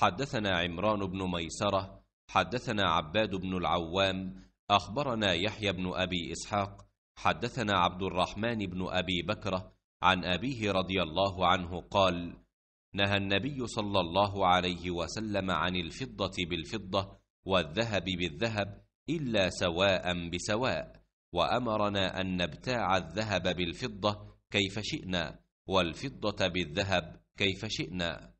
حدثنا عمران بن ميسرة حدثنا عباد بن العوام أخبرنا يحيى بن أبي إسحاق حدثنا عبد الرحمن بن أبي بكرة عن أبيه رضي الله عنه قال نهى النبي صلى الله عليه وسلم عن الفضة بالفضة والذهب بالذهب إلا سواء بسواء وأمرنا أن نبتاع الذهب بالفضة كيف شئنا والفضة بالذهب كيف شئنا